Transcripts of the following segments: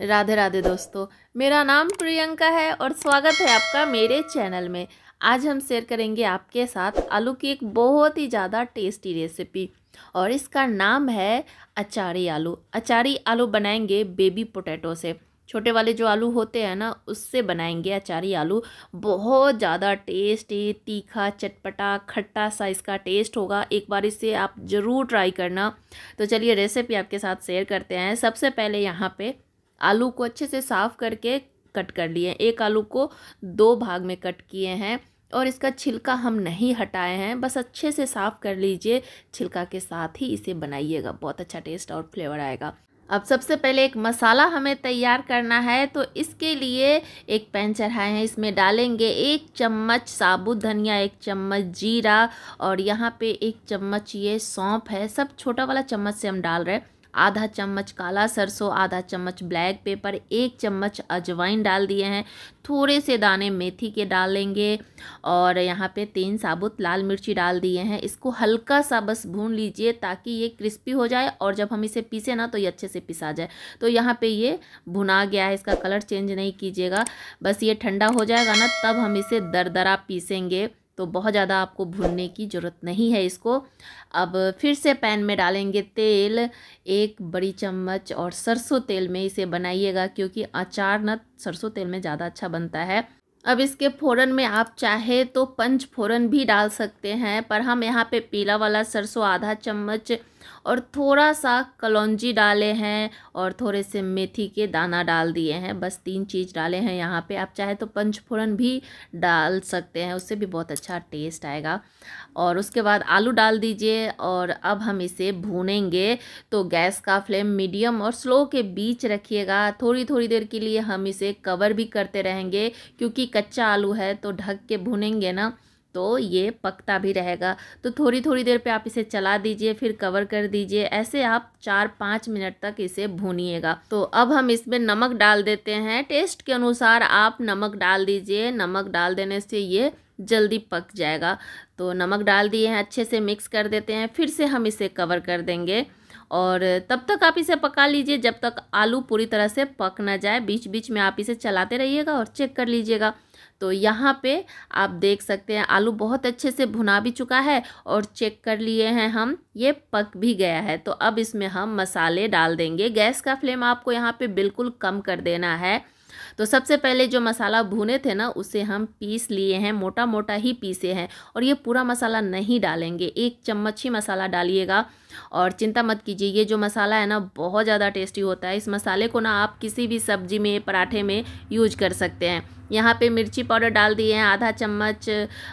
राधे राधे दोस्तों मेरा नाम प्रियंका है और स्वागत है आपका मेरे चैनल में आज हम शेयर करेंगे आपके साथ आलू की एक बहुत ही ज़्यादा टेस्टी रेसिपी और इसका नाम है अचारी आलू अचारी आलू बनाएंगे बेबी पोटैटो से छोटे वाले जो आलू होते हैं ना उससे बनाएंगे अचारी आलू बहुत ज़्यादा टेस्टी तीखा चटपटा खट्टा सा इसका टेस्ट होगा एक बार इसे आप ज़रूर ट्राई करना तो चलिए रेसिपी आपके साथ शेयर करते हैं सबसे पहले यहाँ पे आलू को अच्छे से साफ़ करके कट कर लिए एक आलू को दो भाग में कट किए हैं और इसका छिलका हम नहीं हटाए हैं बस अच्छे से साफ़ कर लीजिए छिलका के साथ ही इसे बनाइएगा बहुत अच्छा टेस्ट और फ्लेवर आएगा अब सबसे पहले एक मसाला हमें तैयार करना है तो इसके लिए एक पैन चढ़ाए हैं इसमें डालेंगे एक चम्मच साबुत धनिया एक चम्मच जीरा और यहाँ पे एक चम्मच ये सौंप है सब छोटा वाला चम्मच से हम डाल रहे हैं आधा चम्मच काला सरसों आधा चम्मच ब्लैक पेपर एक चम्मच अजवाइन डाल दिए हैं थोड़े से दाने मेथी के डाल लेंगे और यहाँ पे तीन साबुत लाल मिर्ची डाल दिए हैं इसको हल्का सा बस भून लीजिए ताकि ये क्रिस्पी हो जाए और जब हम इसे पीसें ना तो ये अच्छे से पिसा जाए तो यहाँ पे ये भुना गया है इसका कलर चेंज नहीं कीजिएगा बस ये ठंडा हो जाएगा ना तब हम इसे दरदरा पीसेंगे तो बहुत ज़्यादा आपको भूनने की ज़रूरत नहीं है इसको अब फिर से पैन में डालेंगे तेल एक बड़ी चम्मच और सरसों तेल में इसे बनाइएगा क्योंकि अचार न सरसों तेल में ज़्यादा अच्छा बनता है अब इसके फ़ोरन में आप चाहे तो पंच फ़ोरन भी डाल सकते हैं पर हम यहाँ पे पीला वाला सरसों आधा चम्मच और थोड़ा सा कलौजी डाले हैं और थोड़े से मेथी के दाना डाल दिए हैं बस तीन चीज़ डाले हैं यहाँ पे आप चाहे तो पंचफोरन भी डाल सकते हैं उससे भी बहुत अच्छा टेस्ट आएगा और उसके बाद आलू डाल दीजिए और अब हम इसे भूनेंगे तो गैस का फ्लेम मीडियम और स्लो के बीच रखिएगा थोड़ी थोड़ी देर के लिए हम इसे कवर भी करते रहेंगे क्योंकि कच्चा आलू है तो ढक के भुनेंगे ना तो ये पकता भी रहेगा तो थोड़ी थोड़ी देर पे आप इसे चला दीजिए फिर कवर कर दीजिए ऐसे आप चार पाँच मिनट तक इसे भूनिएगा तो अब हम इसमें नमक डाल देते हैं टेस्ट के अनुसार आप नमक डाल दीजिए नमक डाल देने से ये जल्दी पक जाएगा तो नमक डाल दिए हैं अच्छे से मिक्स कर देते हैं फिर से हम इसे कवर कर देंगे और तब तक आप इसे पका लीजिए जब तक आलू पूरी तरह से पक ना जाए बीच बीच में आप इसे चलाते रहिएगा और चेक कर लीजिएगा तो यहाँ पे आप देख सकते हैं आलू बहुत अच्छे से भुना भी चुका है और चेक कर लिए हैं हम ये पक भी गया है तो अब इसमें हम मसाले डाल देंगे गैस का फ्लेम आपको यहाँ पे बिल्कुल कम कर देना है तो सबसे पहले जो मसाला भुने थे ना उसे हम पीस लिए हैं मोटा मोटा ही पीसे हैं और ये पूरा मसाला नहीं डालेंगे एक चम्मच ही मसाला डालिएगा और चिंता मत कीजिए ये जो मसाला है ना बहुत ज़्यादा टेस्टी होता है इस मसाले को ना आप किसी भी सब्जी में पराठे में यूज कर सकते हैं यहाँ पे मिर्ची पाउडर डाल दिए हैं आधा चम्मच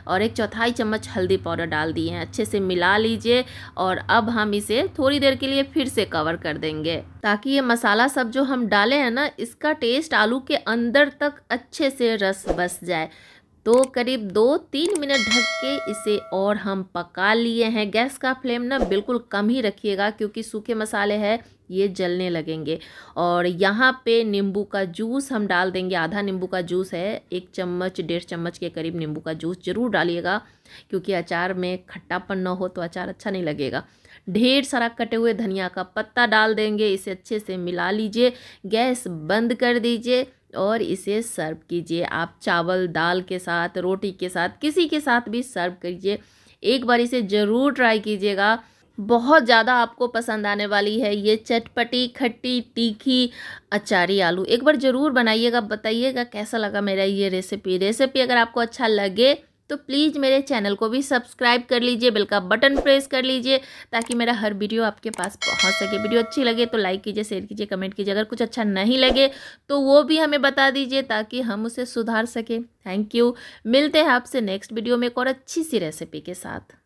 और एक चौथाई चम्मच हल्दी पाउडर डाल दिए हैं अच्छे से मिला लीजिए और अब हम इसे थोड़ी देर के लिए फिर से कवर कर देंगे ताकि ये मसाला सब जो हम डाले हैं ना इसका टेस्ट आलू के अंदर तक अच्छे से रस बस जाए तो करीब दो तीन मिनट ढक के इसे और हम पका लिए हैं गैस का फ्लेम ना बिल्कुल कम ही रखिएगा क्योंकि सूखे मसाले हैं ये जलने लगेंगे और यहाँ पे नींबू का जूस हम डाल देंगे आधा नींबू का जूस है एक चम्मच डेढ़ चम्मच के करीब नींबू का जूस ज़रूर डालिएगा क्योंकि अचार में खट्टापन ना हो तो अचार अच्छा नहीं लगेगा ढेर सारा कटे हुए धनिया का पत्ता डाल देंगे इसे अच्छे से मिला लीजिए गैस बंद कर दीजिए और इसे सर्व कीजिए आप चावल दाल के साथ रोटी के साथ किसी के साथ भी सर्व करिए एक बार इसे ज़रूर ट्राई कीजिएगा बहुत ज़्यादा आपको पसंद आने वाली है ये चटपटी खट्टी तीखी अचारी आलू एक बार ज़रूर बनाइएगा बताइएगा कैसा लगा मेरा ये रेसिपी रेसिपी अगर आपको अच्छा लगे तो प्लीज़ मेरे चैनल को भी सब्सक्राइब कर लीजिए बेल का बटन प्रेस कर लीजिए ताकि मेरा हर वीडियो आपके पास पहुंच सके वीडियो अच्छी लगे तो लाइक कीजिए शेयर कीजिए कमेंट कीजिए अगर कुछ अच्छा नहीं लगे तो वो भी हमें बता दीजिए ताकि हम उसे सुधार सकें थैंक यू मिलते हैं आपसे नेक्स्ट वीडियो में एक और अच्छी सी रेसिपी के साथ